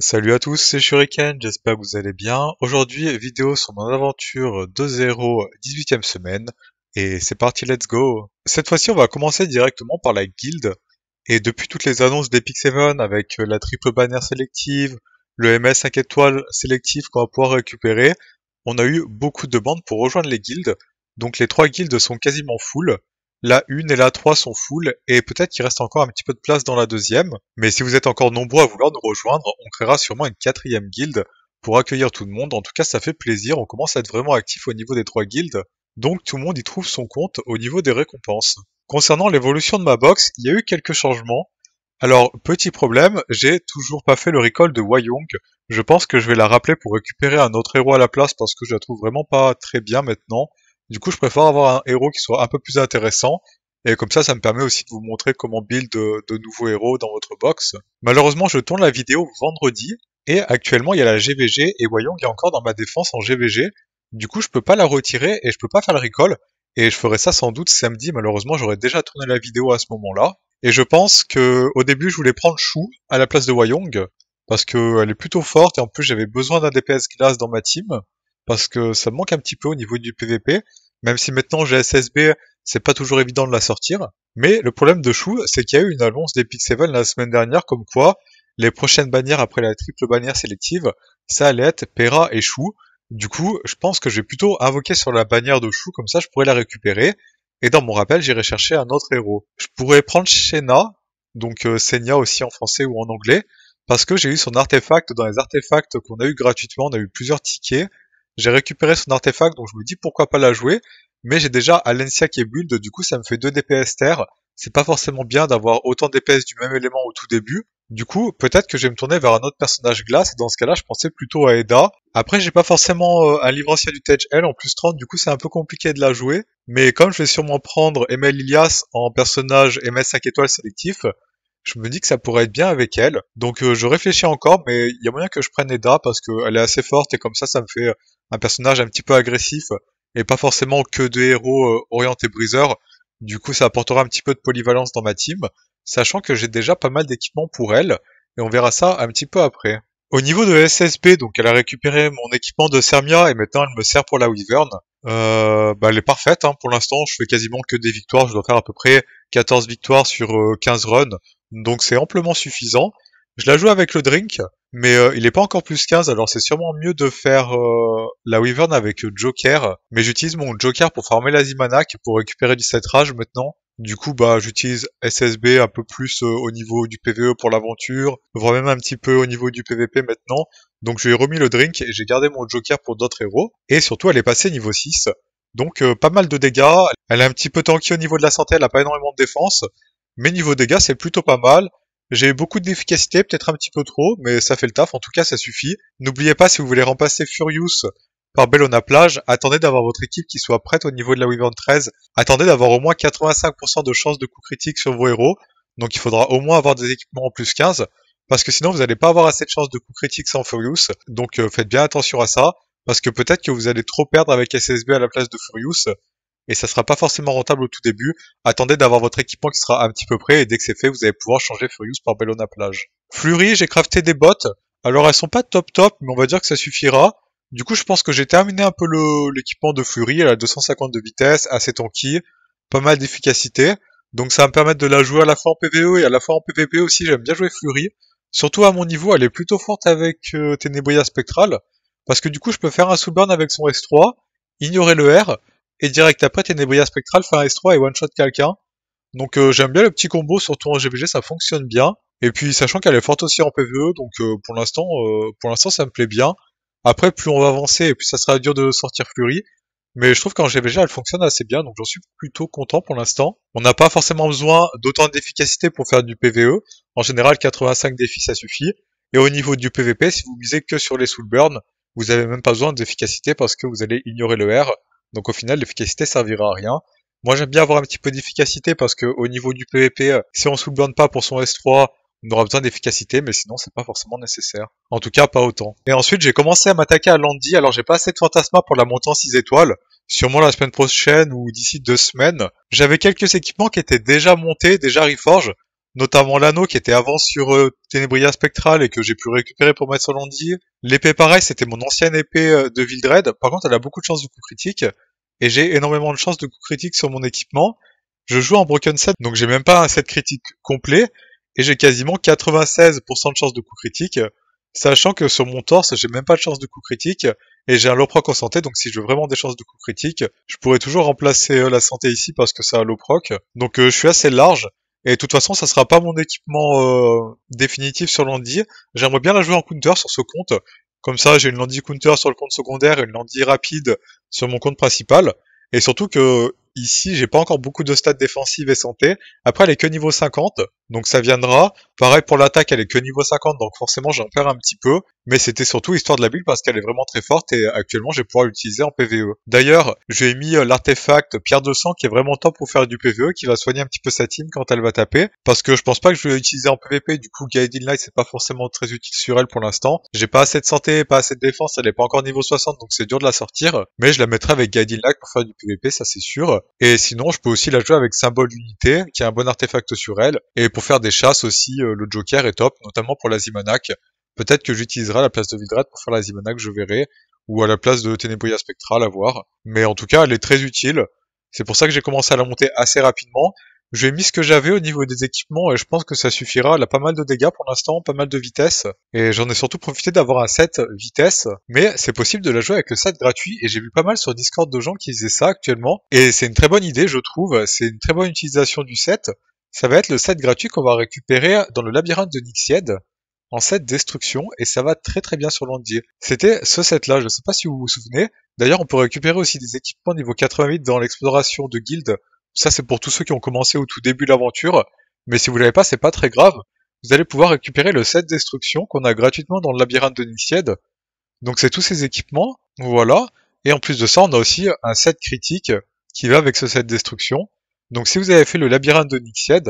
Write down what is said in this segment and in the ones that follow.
Salut à tous, c'est Shuriken, j'espère que vous allez bien. Aujourd'hui, vidéo sur mon aventure 2-0, 18ème semaine. Et c'est parti, let's go Cette fois-ci, on va commencer directement par la guilde. Et depuis toutes les annonces d'Epic 7 avec euh, la triple bannière sélective, le MS 5 étoiles sélective qu'on va pouvoir récupérer, on a eu beaucoup de demandes pour rejoindre les guildes. Donc les trois guildes sont quasiment full la 1 et la 3 sont full et peut-être qu'il reste encore un petit peu de place dans la deuxième. Mais si vous êtes encore nombreux à vouloir nous rejoindre, on créera sûrement une quatrième guilde pour accueillir tout le monde. En tout cas, ça fait plaisir. On commence à être vraiment actif au niveau des trois guildes. Donc tout le monde y trouve son compte au niveau des récompenses. Concernant l'évolution de ma box, il y a eu quelques changements. Alors, petit problème, j'ai toujours pas fait le recall de Wayong. Je pense que je vais la rappeler pour récupérer un autre héros à la place parce que je la trouve vraiment pas très bien maintenant. Du coup, je préfère avoir un héros qui soit un peu plus intéressant. Et comme ça, ça me permet aussi de vous montrer comment build de, nouveaux héros dans votre box. Malheureusement, je tourne la vidéo vendredi. Et actuellement, il y a la GVG. Et Wyong est encore dans ma défense en GVG. Du coup, je peux pas la retirer et je peux pas faire le recall. Et je ferai ça sans doute samedi. Malheureusement, j'aurais déjà tourné la vidéo à ce moment-là. Et je pense que au début, je voulais prendre Chou à la place de Wayong parce qu'elle est plutôt forte et en plus j'avais besoin d'un DPS glace dans ma team parce que ça manque un petit peu au niveau du PVP, même si maintenant j'ai SSB, c'est pas toujours évident de la sortir. Mais le problème de Chou, c'est qu'il y a eu une annonce d'Epic Seven la semaine dernière comme quoi les prochaines bannières après la triple bannière sélective, ça allait être Pera et Chou. Du coup, je pense que je vais plutôt invoquer sur la bannière de Chou, comme ça je pourrais la récupérer. Et dans mon rappel, j'irai chercher un autre héros. Je pourrais prendre Shena, donc euh, aussi en français ou en anglais, parce que j'ai eu son artefact dans les artefacts qu'on a eu gratuitement, on a eu plusieurs tickets, j'ai récupéré son artefact, donc je me dis pourquoi pas la jouer, mais j'ai déjà Alencia qui est build, du coup ça me fait 2 DPS terre. C'est pas forcément bien d'avoir autant de DPS du même élément au tout début. Du coup, peut-être que je vais me tourner vers un autre personnage glace, dans ce cas-là, je pensais plutôt à Eda. Après, j'ai pas forcément euh, un livre ancien du Tedge L en plus 30, du coup c'est un peu compliqué de la jouer. Mais comme je vais sûrement prendre Emel Ilias en personnage MS 5 étoiles sélectif, je me dis que ça pourrait être bien avec elle. Donc euh, je réfléchis encore, mais il y a moyen que je prenne Eda parce qu'elle est assez forte et comme ça, ça me fait un personnage un petit peu agressif et pas forcément que de héros euh, orientés briseurs. Du coup, ça apportera un petit peu de polyvalence dans ma team, sachant que j'ai déjà pas mal d'équipements pour elle, et on verra ça un petit peu après. Au niveau de SSB, donc elle a récupéré mon équipement de Sermia et maintenant elle me sert pour la Wyvern. Euh, bah, elle est parfaite, hein, pour l'instant je fais quasiment que des victoires, je dois faire à peu près 14 victoires sur 15 euh, runs, donc c'est amplement suffisant. Je la joue avec le drink, mais euh, il est pas encore plus 15, alors c'est sûrement mieux de faire euh, la Wyvern avec euh, Joker, mais j'utilise mon Joker pour farmer la Zimanak pour récupérer du 7 rage maintenant. Du coup, bah, j'utilise SSB un peu plus au niveau du PVE pour l'aventure, voire même un petit peu au niveau du PVP maintenant. Donc, j'ai remis le drink et j'ai gardé mon Joker pour d'autres héros. Et surtout, elle est passée niveau 6. Donc, pas mal de dégâts. Elle est un petit peu tanky au niveau de la santé, elle a pas énormément de défense. Mais niveau dégâts, c'est plutôt pas mal. J'ai eu beaucoup d'efficacité, peut-être un petit peu trop, mais ça fait le taf, en tout cas ça suffit. N'oubliez pas si vous voulez remplacer Furious par Bellona Plage, attendez d'avoir votre équipe qui soit prête au niveau de la Wyvern 13, attendez d'avoir au moins 85% de chances de coup critique sur vos héros, donc il faudra au moins avoir des équipements en plus 15, parce que sinon vous n'allez pas avoir assez de chances de coup critique sans Furious, donc euh, faites bien attention à ça, parce que peut-être que vous allez trop perdre avec SSB à la place de Furious, et ça sera pas forcément rentable au tout début. Attendez d'avoir votre équipement qui sera un petit peu prêt et dès que c'est fait, vous allez pouvoir changer Furious par Bellona Plage. Flurry, j'ai crafté des bottes. Alors elles sont pas top top, mais on va dire que ça suffira. Du coup, je pense que j'ai terminé un peu l'équipement de Flurry. Elle a 250 de vitesse, assez tanky, pas mal d'efficacité. Donc ça va me permettre de la jouer à la fois en PvE et à la fois en PvP aussi. J'aime bien jouer Flurry. Surtout à mon niveau, elle est plutôt forte avec euh, Spectral. Parce que du coup, je peux faire un sub-burn avec son S3, ignorer le R, et direct après, Tenebria Spectral, fin S3 et One Shot quelqu'un. Donc euh, j'aime bien le petit combo, surtout en GBG, ça fonctionne bien. Et puis sachant qu'elle est forte aussi en PvE, donc euh, pour l'instant, euh, pour l'instant ça me plaît bien. Après, plus on va avancer, et plus ça sera dur de sortir Flurry. Mais je trouve qu'en GBG, elle fonctionne assez bien, donc j'en suis plutôt content pour l'instant. On n'a pas forcément besoin d'autant d'efficacité pour faire du PvE. En général, 85 défis, ça suffit. Et au niveau du PvP, si vous misez que sur les soul burn, vous avez même pas besoin d'efficacité parce que vous allez ignorer le R donc au final, l'efficacité servira à rien. Moi, j'aime bien avoir un petit peu d'efficacité parce que au niveau du PVP, euh, si on sous pas pour son S3, on aura besoin d'efficacité, mais sinon c'est pas forcément nécessaire. En tout cas, pas autant. Et ensuite, j'ai commencé à m'attaquer à Landy, alors j'ai pas assez de fantasma pour la montée en 6 étoiles. Sûrement la semaine prochaine ou d'ici deux semaines. J'avais quelques équipements qui étaient déjà montés, déjà reforge, notamment l'anneau qui était avant sur Ténébria euh, Tenebria Spectral et que j'ai pu récupérer pour mettre sur Landy. L'épée pareil, c'était mon ancienne épée euh, de Vildred. Par contre, elle a beaucoup de chances de coup critique et j'ai énormément de chances de coup critique sur mon équipement. Je joue en broken set, donc j'ai même pas un set critique complet et j'ai quasiment 96% de chances de coup critique, sachant que sur mon torse, j'ai même pas de chance de coup critique et j'ai un low-proc en santé, donc si je veux vraiment des chances de coup critique, je pourrais toujours remplacer euh, la santé ici parce que ça a low-proc. Donc je suis assez large. Et de toute façon, ça sera pas mon équipement euh, définitif sur Landy. J'aimerais bien la jouer en counter sur ce compte. Comme ça, j'ai une Landy counter sur le compte secondaire et une Landy rapide sur mon compte principal. Et surtout que ici, j'ai pas encore beaucoup de stats défensives et santé. Après, elle est que niveau 50, donc ça viendra. Pareil pour l'attaque, elle est que niveau 50, donc forcément j'en perds un petit peu. Mais c'était surtout histoire de la bulle parce qu'elle est vraiment très forte et actuellement je vais pouvoir l'utiliser en PVE. D'ailleurs, j'ai mis euh, l'artefact Pierre de Sang qui est vraiment top pour faire du PVE, qui va soigner un petit peu sa team quand elle va taper. Parce que je pense pas que je vais l'utiliser en PVP, du coup Guiding Light c'est pas forcément très utile sur elle pour l'instant. J'ai pas assez de santé, pas assez de défense, elle est pas encore niveau 60 donc c'est dur de la sortir. Mais je la mettrai avec Guiding Light pour faire du PVP, ça c'est sûr. Et sinon, je peux aussi la jouer avec symbole d'Unité, qui a un bon artefact sur elle. Et pour faire des chasses aussi, euh, le Joker est top, notamment pour la Zimanak. Peut-être que j'utiliserai la place de Vidrat pour faire la Zimanak, je verrai. Ou à la place de Teneboya Spectral, à voir. Mais en tout cas, elle est très utile. C'est pour ça que j'ai commencé à la monter assez rapidement. J'ai mis ce que j'avais au niveau des équipements et je pense que ça suffira. Elle a pas mal de dégâts pour l'instant, pas mal de vitesse. Et j'en ai surtout profité d'avoir un set vitesse. Mais c'est possible de la jouer avec le set gratuit et j'ai vu pas mal sur Discord de gens qui faisaient ça actuellement. Et c'est une très bonne idée, je trouve. C'est une très bonne utilisation du set. Ça va être le set gratuit qu'on va récupérer dans le labyrinthe de Nixied en set destruction et ça va très très bien sur l'andier. C'était ce set là, je sais pas si vous vous souvenez. D'ailleurs on peut récupérer aussi des équipements niveau 88 dans l'exploration de guild ça, c'est pour tous ceux qui ont commencé au tout début de l'aventure. Mais si vous l'avez pas, c'est pas très grave. Vous allez pouvoir récupérer le set destruction qu'on a gratuitement dans le labyrinthe de Nixied. Donc c'est tous ces équipements. Voilà. Et en plus de ça, on a aussi un set critique qui va avec ce set destruction. Donc si vous avez fait le labyrinthe de Nixied,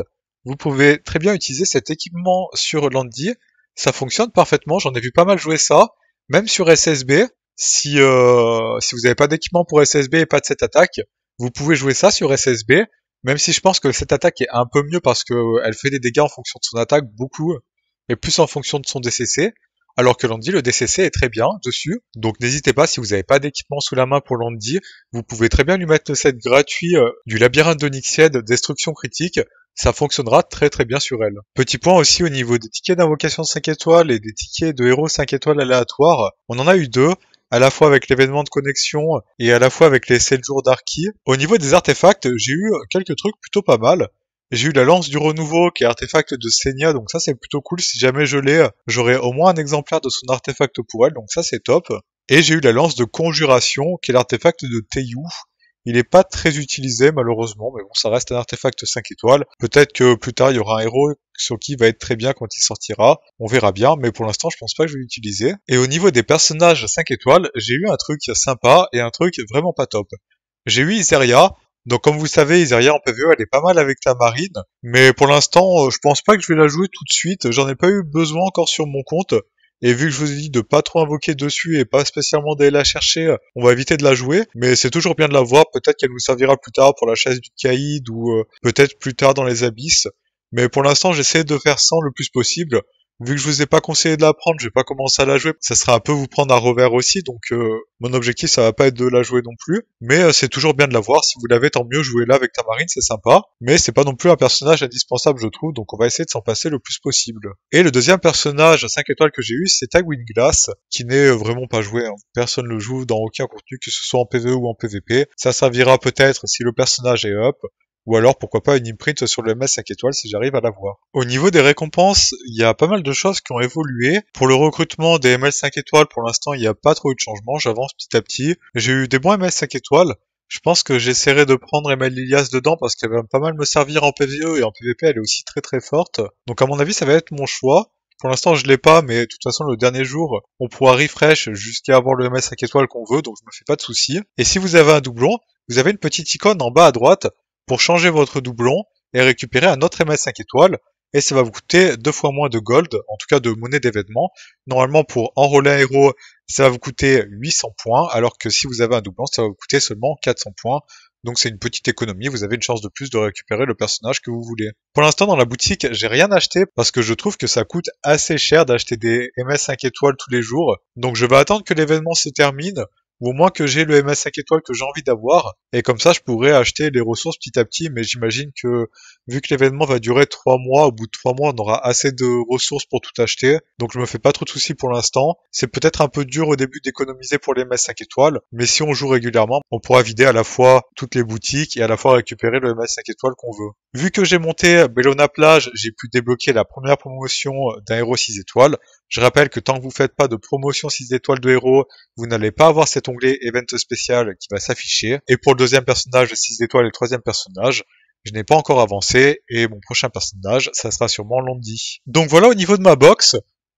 vous pouvez très bien utiliser cet équipement sur Landy. Ça fonctionne parfaitement, j'en ai vu pas mal jouer ça, même sur SSB. Si, euh, si vous n'avez pas d'équipement pour SSB et pas de cette attaque, vous pouvez jouer ça sur SSB, même si je pense que cette attaque est un peu mieux parce qu'elle euh, fait des dégâts en fonction de son attaque, beaucoup, euh, et plus en fonction de son DCC. Alors que Landy, le DCC est très bien dessus. Donc n'hésitez pas, si vous n'avez pas d'équipement sous la main pour Landy, vous pouvez très bien lui mettre le set gratuit euh, du labyrinthe de Nixied, Destruction Critique. Ça fonctionnera très très bien sur elle. Petit point aussi au niveau des tickets d'invocation 5 étoiles et des tickets de héros 5 étoiles aléatoires. On en a eu deux à la fois avec l'événement de connexion et à la fois avec les 7 jours d'Arki. Au niveau des artefacts, j'ai eu quelques trucs plutôt pas mal. J'ai eu la lance du renouveau qui est artefact de Senia, donc ça c'est plutôt cool. Si jamais je l'ai, j'aurai au moins un exemplaire de son artefact pour elle, donc ça c'est top. Et j'ai eu la lance de conjuration qui est l'artefact de Teiyu, il n'est pas très utilisé malheureusement, mais bon, ça reste un artefact 5 étoiles. Peut-être que plus tard il y aura un héros sur qui va être très bien quand il sortira. On verra bien, mais pour l'instant je pense pas que je vais l'utiliser. Et au niveau des personnages 5 étoiles, j'ai eu un truc sympa et un truc vraiment pas top. J'ai eu Iseria, donc comme vous savez, Iseria en PvE, elle est pas mal avec la marine, mais pour l'instant, euh, je pense pas que je vais la jouer tout de suite, j'en ai pas eu besoin encore sur mon compte. Et vu que je vous ai dit de pas trop invoquer dessus et pas spécialement d'aller la chercher, on va éviter de la jouer. Mais c'est toujours bien de la voir. Peut-être qu'elle nous servira plus tard pour la chasse du caïd ou euh, peut-être plus tard dans les abysses. Mais pour l'instant, j'essaie de faire sans le plus possible. Vu que je vous ai pas conseillé de la prendre, je vais pas commencer à la jouer. Ça sera un peu vous prendre un revers aussi, donc euh, mon objectif ça va pas être de la jouer non plus. Mais euh, c'est toujours bien de la voir. Si vous l'avez, tant mieux. jouez là avec ta marine, c'est sympa. Mais c'est pas non plus un personnage indispensable, je trouve. Donc on va essayer de s'en passer le plus possible. Et le deuxième personnage à 5 étoiles que j'ai eu, c'est Tagwin Glass, qui n'est euh, vraiment pas joué. Personne hein. Personne le joue dans aucun contenu, que ce soit en PvE ou en PvP. Ça servira peut-être si le personnage est up. Ou alors pourquoi pas une imprint sur le MS 5 étoiles si j'arrive à l'avoir. Au niveau des récompenses, il y a pas mal de choses qui ont évolué. Pour le recrutement des ML 5 étoiles, pour l'instant il n'y a pas trop eu de changement, j'avance petit à petit. J'ai eu des bons MS 5 étoiles. Je pense que j'essaierai de prendre Emma dedans parce qu'elle va pas mal me servir en PvE et en PvP elle est aussi très très forte. Donc à mon avis ça va être mon choix. Pour l'instant, je l'ai pas, mais de toute façon, le dernier jour, on pourra refresh jusqu'à avoir le MS 5 étoiles qu'on veut, donc je ne me fais pas de soucis. Et si vous avez un doublon, vous avez une petite icône en bas à droite pour changer votre doublon et récupérer un autre MS 5 étoiles. Et ça va vous coûter deux fois moins de gold, en tout cas de monnaie d'événement. Normalement, pour enrôler un héros, ça va vous coûter 800 points, alors que si vous avez un doublon, ça va vous coûter seulement 400 points. Donc c'est une petite économie, vous avez une chance de plus de récupérer le personnage que vous voulez. Pour l'instant dans la boutique, j'ai rien acheté parce que je trouve que ça coûte assez cher d'acheter des MS 5 étoiles tous les jours. Donc je vais attendre que l'événement se termine au moins que j'ai le MS 5 étoiles que j'ai envie d'avoir. Et comme ça, je pourrais acheter les ressources petit à petit. Mais j'imagine que vu que l'événement va durer 3 mois, au bout de 3 mois, on aura assez de ressources pour tout acheter. Donc je me fais pas trop de soucis pour l'instant. C'est peut-être un peu dur au début d'économiser pour les MS 5 étoiles. Mais si on joue régulièrement, on pourra vider à la fois toutes les boutiques et à la fois récupérer le MS 5 étoiles qu'on veut. Vu que j'ai monté Bellona Plage, j'ai pu débloquer la première promotion d'un héros 6 étoiles. Je rappelle que tant que vous faites pas de promotion 6 étoiles de héros, vous n'allez pas avoir cette onglet Event spécial qui va s'afficher. Et pour le deuxième personnage, 6 étoiles et le troisième personnage, je n'ai pas encore avancé et mon prochain personnage, ça sera sûrement lundi. Donc voilà au niveau de ma box.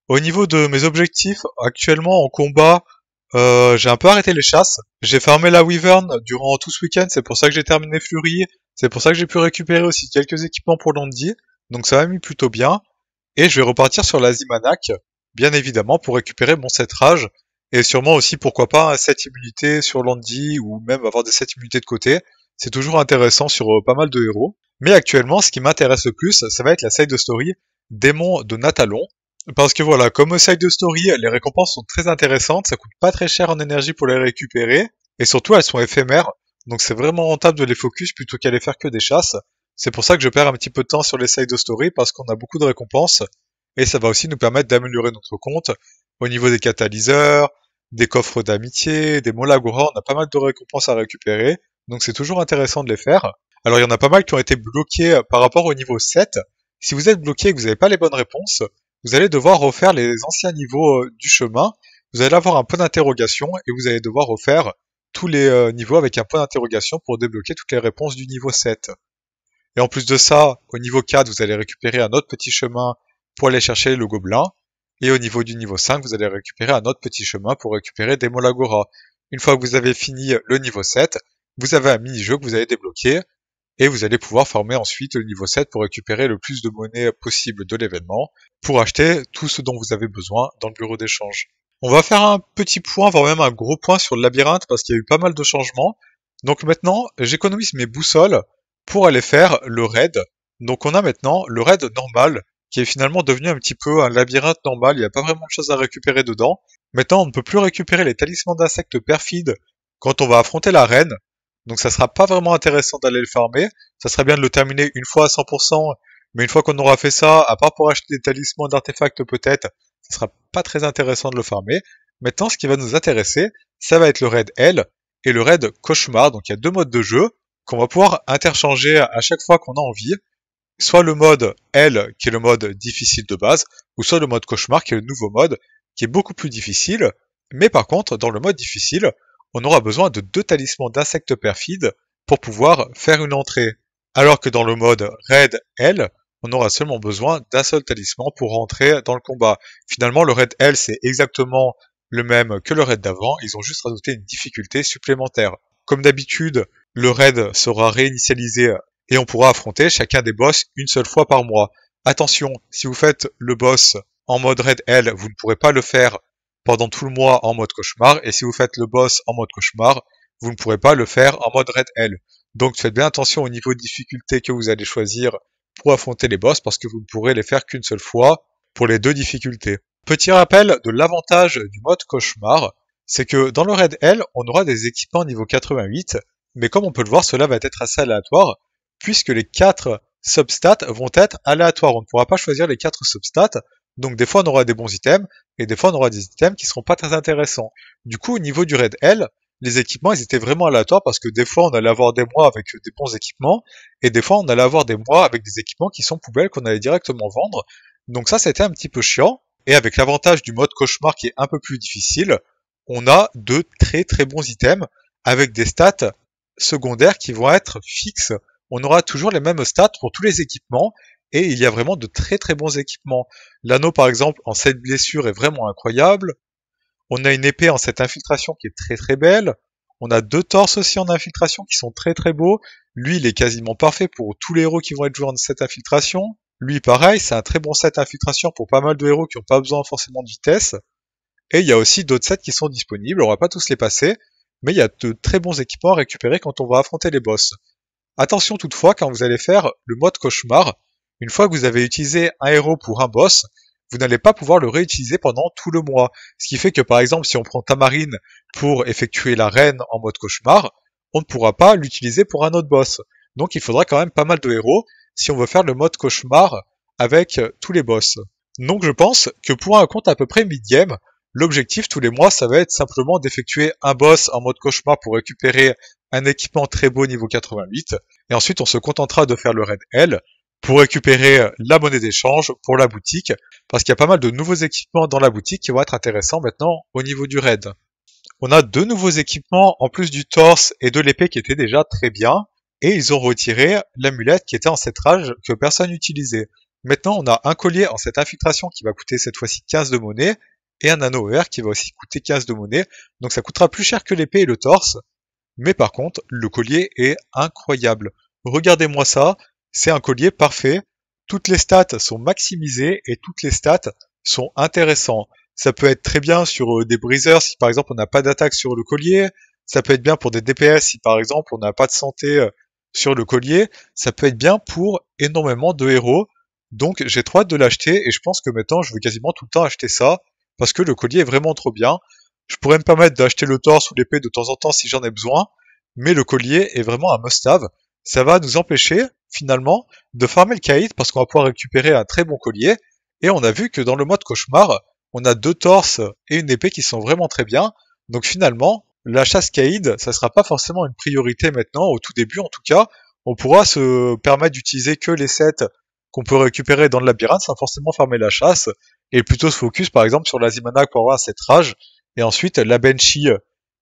Au niveau de mes objectifs, actuellement en combat, euh, j'ai un peu arrêté les chasses. J'ai fermé la Wyvern durant tout ce week-end, c'est pour ça que j'ai terminé Fleury. C'est pour ça que j'ai pu récupérer aussi quelques équipements pour lundi. Donc ça m'a mis plutôt bien. Et je vais repartir sur la Zimanak bien évidemment, pour récupérer mon set rage et sûrement aussi, pourquoi pas, un 7 immunité sur Landy, ou même avoir des 7 immunités de côté. C'est toujours intéressant sur euh, pas mal de héros. Mais actuellement, ce qui m'intéresse le plus, ça va être la side story Démon de Natalon. Parce que voilà, comme side story, les récompenses sont très intéressantes, ça coûte pas très cher en énergie pour les récupérer, et surtout elles sont éphémères, donc c'est vraiment rentable de les focus plutôt qu'aller faire que des chasses. C'est pour ça que je perds un petit peu de temps sur les side story, parce qu'on a beaucoup de récompenses, et ça va aussi nous permettre d'améliorer notre compte au niveau des catalyseurs, des coffres d'amitié, des Molagora, on a pas mal de récompenses à récupérer, donc c'est toujours intéressant de les faire. Alors il y en a pas mal qui ont été bloqués euh, par rapport au niveau 7. Si vous êtes bloqué et que vous n'avez pas les bonnes réponses, vous allez devoir refaire les anciens niveaux euh, du chemin, vous allez avoir un point d'interrogation et vous allez devoir refaire tous les euh, niveaux avec un point d'interrogation pour débloquer toutes les réponses du niveau 7. Et en plus de ça, au niveau 4, vous allez récupérer un autre petit chemin pour aller chercher le gobelin. Et au niveau du niveau 5, vous allez récupérer un autre petit chemin pour récupérer des Molagora. Une fois que vous avez fini le niveau 7, vous avez un mini-jeu que vous allez débloquer et vous allez pouvoir former ensuite le niveau 7 pour récupérer le plus de monnaie possible de l'événement pour acheter tout ce dont vous avez besoin dans le bureau d'échange. On va faire un petit point, voire même un gros point sur le labyrinthe parce qu'il y a eu pas mal de changements. Donc maintenant, j'économise mes boussoles pour aller faire le raid. Donc on a maintenant le raid normal qui est finalement devenu un petit peu un labyrinthe normal, il n'y a pas vraiment de choses à récupérer dedans. Maintenant, on ne peut plus récupérer les talismans d'insectes perfides quand on va affronter la reine, donc ça sera pas vraiment intéressant d'aller le farmer, ça serait bien de le terminer une fois à 100%, mais une fois qu'on aura fait ça, à part pour acheter des talismans d'artefacts peut-être, ça sera pas très intéressant de le farmer. Maintenant, ce qui va nous intéresser, ça va être le raid L et le raid Cauchemar, donc il y a deux modes de jeu qu'on va pouvoir interchanger à chaque fois qu'on a envie, soit le mode L qui est le mode difficile de base, ou soit le mode cauchemar qui est le nouveau mode qui est beaucoup plus difficile. Mais par contre, dans le mode difficile, on aura besoin de deux talismans d'insectes perfides pour pouvoir faire une entrée. Alors que dans le mode Raid L, on aura seulement besoin d'un seul talisman pour rentrer dans le combat. Finalement, le Raid L, c'est exactement le même que le raid d'avant, ils ont juste rajouté une difficulté supplémentaire. Comme d'habitude, le raid sera réinitialisé et on pourra affronter chacun des boss une seule fois par mois. Attention, si vous faites le boss en mode Red L, vous ne pourrez pas le faire pendant tout le mois en mode cauchemar, et si vous faites le boss en mode cauchemar, vous ne pourrez pas le faire en mode Red L. Donc faites bien attention au niveau de difficulté que vous allez choisir pour affronter les boss, parce que vous ne pourrez les faire qu'une seule fois pour les deux difficultés. Petit rappel de l'avantage du mode cauchemar, c'est que dans le Red L, on aura des équipements niveau 88, mais comme on peut le voir, cela va être assez aléatoire, puisque les quatre substats vont être aléatoires. On ne pourra pas choisir les quatre substats. Donc des fois on aura des bons items et des fois on aura des items qui seront pas très intéressants. Du coup au niveau du raid L, les équipements ils étaient vraiment aléatoires parce que des fois on allait avoir des mois avec des bons équipements et des fois on allait avoir des mois avec des équipements qui sont poubelles qu'on allait directement vendre. Donc ça c'était un petit peu chiant et avec l'avantage du mode cauchemar qui est un peu plus difficile, on a deux très très bons items avec des stats secondaires qui vont être fixes on aura toujours les mêmes stats pour tous les équipements et il y a vraiment de très très bons équipements. L'anneau par exemple en 7 blessures est vraiment incroyable. On a une épée en 7 infiltration qui est très très belle. On a deux torses aussi en infiltration qui sont très très beaux. Lui il est quasiment parfait pour tous les héros qui vont être joués en 7 infiltration. Lui pareil, c'est un très bon set infiltration pour pas mal de héros qui n'ont pas besoin forcément de vitesse. Et il y a aussi d'autres sets qui sont disponibles, on va pas tous les passer, mais il y a de très bons équipements à récupérer quand on va affronter les boss. Attention toutefois quand vous allez faire le mode cauchemar, une fois que vous avez utilisé un héros pour un boss, vous n'allez pas pouvoir le réutiliser pendant tout le mois. Ce qui fait que par exemple si on prend Tamarine pour effectuer la reine en mode cauchemar, on ne pourra pas l'utiliser pour un autre boss. Donc il faudra quand même pas mal de héros si on veut faire le mode cauchemar avec euh, tous les boss. Donc je pense que pour un compte à peu près mid-game, l'objectif tous les mois ça va être simplement d'effectuer un boss en mode cauchemar pour récupérer un équipement très beau niveau 88, et ensuite on se contentera de faire le raid L pour récupérer euh, la monnaie d'échange pour la boutique, parce qu'il y a pas mal de nouveaux équipements dans la boutique qui vont être intéressants maintenant au niveau du raid. On a deux nouveaux équipements en plus du torse et de l'épée qui étaient déjà très bien, et ils ont retiré l'amulette qui était en rage que personne n'utilisait. Maintenant, on a un collier en cette infiltration qui va coûter cette fois-ci 15 de monnaie, et un anneau vert qui va aussi coûter 15 de monnaie, donc ça coûtera plus cher que l'épée et le torse, mais par contre, le collier est incroyable. Regardez-moi ça, c'est un collier parfait. Toutes les stats sont maximisées et toutes les stats sont intéressantes. Ça peut être très bien sur euh, des briseurs si par exemple on n'a pas d'attaque sur le collier. Ça peut être bien pour des DPS si par exemple on n'a pas de santé euh, sur le collier. Ça peut être bien pour énormément de héros. Donc j'ai trop hâte de l'acheter et je pense que maintenant je veux quasiment tout le temps acheter ça parce que le collier est vraiment trop bien. Je pourrais me permettre d'acheter le torse ou l'épée de temps en temps si j'en ai besoin, mais le collier est vraiment un must-have. Ça va nous empêcher, finalement, de farmer le caïd parce qu'on va pouvoir récupérer un très bon collier. Et on a vu que dans le mode cauchemar, on a deux torses et une épée qui sont vraiment très bien. Donc finalement, la chasse Kaïd, ça sera pas forcément une priorité maintenant, au tout début en tout cas. On pourra se permettre d'utiliser que les sets qu'on peut récupérer dans le labyrinthe sans forcément farmer la chasse et plutôt se focus par exemple sur la pour avoir cette rage et ensuite la Banshee euh,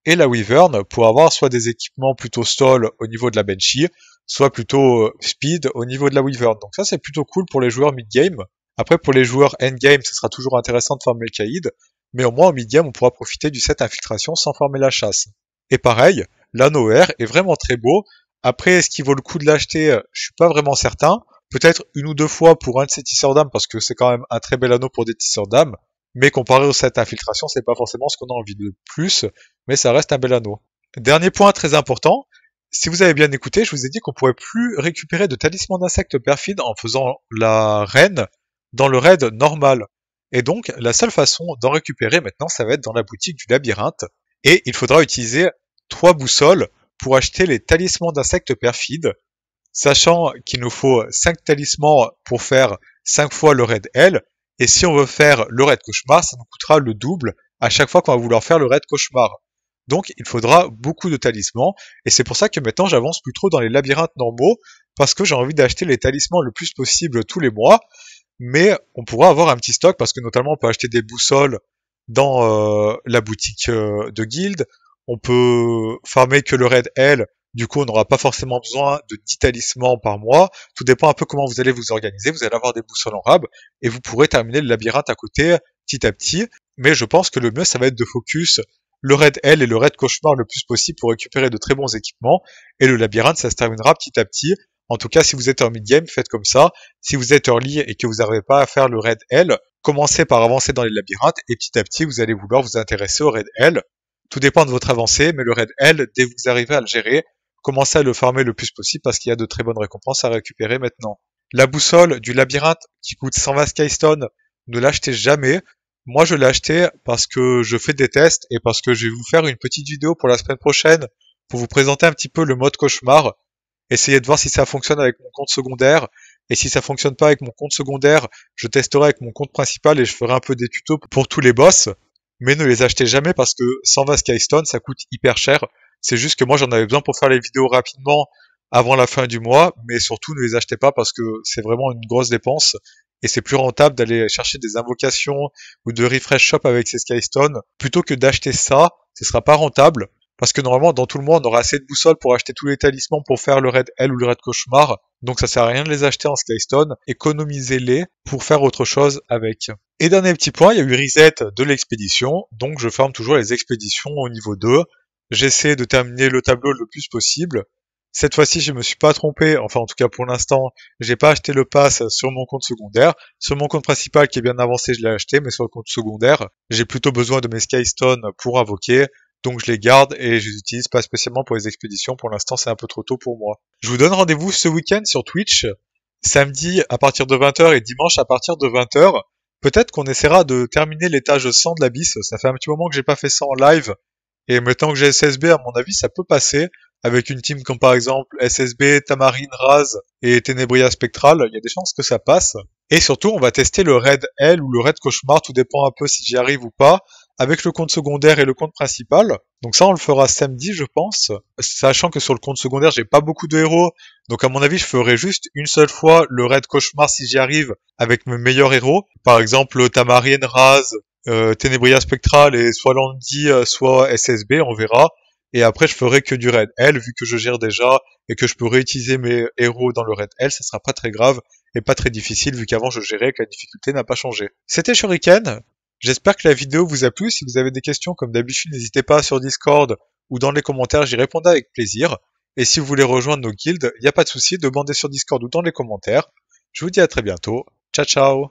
et la Wyvern pour avoir soit des équipements plutôt stall au niveau de la Banshee, soit plutôt euh, speed au niveau de la Wyvern. Donc ça c'est plutôt cool pour les joueurs mid-game. Après pour les joueurs end-game, ce sera toujours intéressant de former le mais au moins en mid-game on pourra profiter du set infiltration sans former la chasse. Et pareil, l'anneau R est vraiment très beau. Après, est-ce qu'il vaut le coup de l'acheter Je suis pas vraiment certain. Peut-être une ou deux fois pour un de ces tisseurs d'âme parce que c'est quand même un très bel anneau pour des tisseurs d'âme mais comparé aux infiltration, infiltrations, c'est pas forcément ce qu'on a envie de plus, mais ça reste un bel anneau. Dernier point très important, si vous avez bien écouté, je vous ai dit qu'on pourrait plus récupérer de talismans d'insectes perfides en faisant la reine dans le raid normal. Et donc, la seule façon d'en récupérer maintenant, ça va être dans la boutique du labyrinthe. Et il faudra utiliser trois boussoles pour acheter les talismans d'insectes perfides, sachant qu'il nous faut 5 talismans pour faire 5 fois le raid L, et si on veut faire le raid cauchemar, ça nous coûtera le double à chaque fois qu'on va vouloir faire le raid cauchemar. Donc il faudra beaucoup de talismans, et c'est pour ça que maintenant j'avance plus trop dans les labyrinthes normaux, parce que j'ai envie d'acheter les talismans le plus possible tous les mois, mais on pourra avoir un petit stock, parce que notamment on peut acheter des boussoles dans euh, la boutique euh, de Guild. on peut farmer que le raid L du coup, on n'aura pas forcément besoin de 10 talismans par mois. Tout dépend un peu comment vous allez vous organiser. Vous allez avoir des boussoles en rab et vous pourrez terminer le labyrinthe à côté petit à petit. Mais je pense que le mieux, ça va être de focus le raid L et le raid cauchemar le plus possible pour récupérer de très bons équipements. Et le labyrinthe, ça se terminera petit à petit. En tout cas, si vous êtes en mid-game, faites comme ça. Si vous êtes early et que vous n'arrivez pas à faire le raid L, commencez par avancer dans les labyrinthes et petit à petit, vous allez vouloir vous intéresser au raid L. Tout dépend de votre avancée, mais le raid L, dès que vous arrivez à le gérer, Commencez à le farmer le plus possible parce qu'il y a de très bonnes récompenses à récupérer maintenant. La boussole du labyrinthe qui coûte 120 Skystone, ne l'achetez jamais. Moi, je l'ai acheté parce que je fais des tests et parce que je vais vous faire une petite vidéo pour la semaine prochaine pour vous présenter un petit peu le mode cauchemar. Essayez de voir si ça fonctionne avec mon compte secondaire. Et si ça fonctionne pas avec mon compte secondaire, je testerai avec mon compte principal et je ferai un peu des tutos pour tous les boss. Mais ne les achetez jamais parce que 120 Skystone, ça coûte hyper cher. C'est juste que moi, j'en avais besoin pour faire les vidéos rapidement avant la fin du mois, mais surtout ne les achetez pas parce que c'est vraiment une grosse dépense et c'est plus rentable d'aller chercher des invocations ou de refresh shop avec ces skystones plutôt que d'acheter ça. Ce sera pas rentable parce que normalement dans tout le monde on aura assez de boussoles pour acheter tous les talismans pour faire le raid L ou le raid cauchemar. Donc ça sert à rien de les acheter en skystone, économisez-les pour faire autre chose avec. Et dernier petit point, il y a eu reset de l'expédition, donc je ferme toujours les expéditions au niveau 2 j'essaie de terminer le tableau le plus possible. Cette fois-ci, je me suis pas trompé. Enfin, en tout cas, pour l'instant, j'ai pas acheté le pass sur mon compte secondaire. Sur mon compte principal, qui est bien avancé, je l'ai acheté, mais sur le compte secondaire, j'ai plutôt besoin de mes Skystone pour invoquer. Donc, je les garde et je les utilise pas spécialement pour les expéditions. Pour l'instant, c'est un peu trop tôt pour moi. Je vous donne rendez-vous ce week-end sur Twitch. Samedi à partir de 20h et dimanche à partir de 20h. Peut-être qu'on essaiera de terminer l'étage 100 de l'abysse. Ça fait un petit moment que j'ai pas fait ça en live et mettons que j'ai SSB, à mon avis, ça peut passer. Avec une team comme par exemple SSB, Tamarine, Raz et Tenebria Spectral, il y a des chances que ça passe. Et surtout, on va tester le raid L ou le raid Cauchemar, tout dépend un peu si j'y arrive ou pas, avec le compte secondaire et le compte principal. Donc ça, on le fera samedi, je pense. Sachant que sur le compte secondaire, j'ai pas beaucoup de héros. Donc à mon avis, je ferai juste une seule fois le raid Cauchemar si j'y arrive avec mes meilleurs héros. Par exemple, Tamarine, Raz, euh, Tenebria Spectral et soit lundi, euh, soit SSB, on verra. Et après, je ferai que du raid L, vu que je gère déjà et que je peux réutiliser mes héros dans le raid L, ça sera pas très grave et pas très difficile, vu qu'avant je gérais et que la difficulté n'a pas changé. C'était Shuriken. J'espère que la vidéo vous a plu. Si vous avez des questions, comme d'habitude, n'hésitez pas sur Discord ou dans les commentaires, j'y répondrai avec plaisir. Et si vous voulez rejoindre nos guildes, il n'y a pas de souci, demandez sur Discord ou dans les commentaires. Je vous dis à très bientôt. Ciao ciao